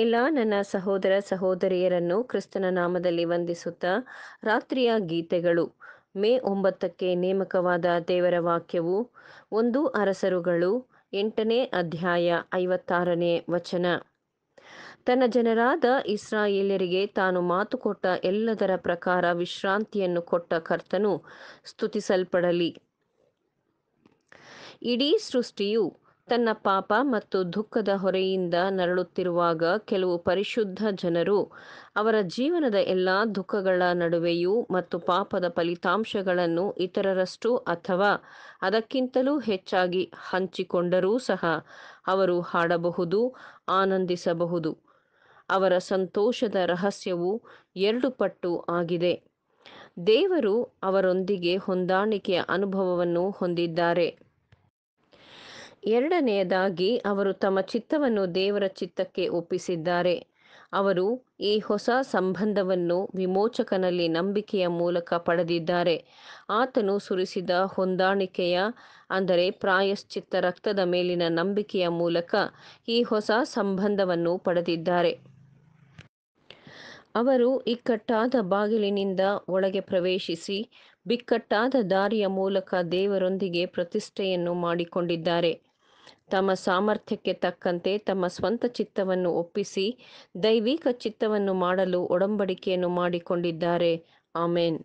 ಎಲ್ಲ ನನ್ನ ಸಹೋದರ ಸಹೋದರಿಯರನ್ನು ಕ್ರಿಸ್ತನ ನಾಮದಲ್ಲಿ ವಂದಿಸುತ್ತಾ ರಾತ್ರಿಯ ಗೀತೆಗಳು ಮೇ ಒಂಬತ್ತಕ್ಕೆ ನೇಮಕವಾದ ದೇವರ ವಾಕ್ಯವು ಒಂದು ಅರಸರುಗಳು ಎಂಟನೇ ಅಧ್ಯಾಯ ಐವತ್ತಾರನೇ ವಚನ ತನ್ನ ಜನರಾದ ಇಸ್ರಾಯೇಲರಿಗೆ ತಾನು ಮಾತುಕೊಟ್ಟ ಎಲ್ಲದರ ಪ್ರಕಾರ ವಿಶ್ರಾಂತಿಯನ್ನು ಕೊಟ್ಟ ಕರ್ತನು ಸ್ತುತಿಸಲ್ಪಡಲಿ ಇಡೀ ಸೃಷ್ಟಿಯು ತನ್ನ ಪಾಪ ಮತ್ತು ದುಃಖದ ಹೊರೆಯಿಂದ ನರಳುತ್ತಿರುವಾಗ ಕೆಲವು ಪರಿಶುದ್ಧ ಜನರು ಅವರ ಜೀವನದ ಎಲ್ಲ ದುಃಖಗಳ ನಡುವೆಯೂ ಮತ್ತು ಪಾಪದ ಫಲಿತಾಂಶಗಳನ್ನು ಇತರರಷ್ಟು ಅಥವಾ ಅದಕ್ಕಿಂತಲೂ ಹೆಚ್ಚಾಗಿ ಹಂಚಿಕೊಂಡರೂ ಸಹ ಅವರು ಹಾಡಬಹುದು ಆನಂದಿಸಬಹುದು ಅವರ ಸಂತೋಷದ ರಹಸ್ಯವು ಎರಡು ಪಟ್ಟು ಆಗಿದೆ ದೇವರು ಅವರೊಂದಿಗೆ ಹೊಂದಾಣಿಕೆಯ ಅನುಭವವನ್ನು ಹೊಂದಿದ್ದಾರೆ ಎರಡನೆಯದಾಗಿ ಅವರು ತಮ್ಮ ಚಿತ್ತವನ್ನು ದೇವರ ಚಿತ್ತಕ್ಕೆ ಒಪ್ಪಿಸಿದ್ದಾರೆ ಅವರು ಈ ಹೊಸ ಸಂಬಂಧವನ್ನು ವಿಮೋಚಕನಲ್ಲಿ ನಂಬಿಕೆಯ ಮೂಲಕ ಪಡೆದಿದ್ದಾರೆ ಆತನು ಸುರಿಸಿದ ಹೊಂದಾಣಿಕೆಯ ಅಂದರೆ ಪ್ರಾಯಶ್ಚಿತ್ತ ರಕ್ತದ ಮೇಲಿನ ನಂಬಿಕೆಯ ಮೂಲಕ ಈ ಹೊಸ ಸಂಬಂಧವನ್ನು ಪಡೆದಿದ್ದಾರೆ ಅವರು ಇಕ್ಕಟ್ಟಾದ ಬಾಗಿಲಿನಿಂದ ಒಳಗೆ ಪ್ರವೇಶಿಸಿ ಬಿಕ್ಕಟ್ಟಾದ ದಾರಿಯ ಮೂಲಕ ದೇವರೊಂದಿಗೆ ಪ್ರತಿಷ್ಠೆಯನ್ನು ಮಾಡಿಕೊಂಡಿದ್ದಾರೆ ತಮ್ಮ ಸಾಮರ್ಥ್ಯಕ್ಕೆ ತಕ್ಕಂತೆ ತಮ್ಮ ಸ್ವಂತ ಚಿತ್ತವನ್ನು ಒಪ್ಪಿಸಿ ದೈವಿಕ ಚಿತ್ತವನ್ನು ಮಾಡಲು ಒಡಂಬಡಿಕೆಯನ್ನು ಮಾಡಿಕೊಂಡಿದ್ದಾರೆ ಆಮೇನ್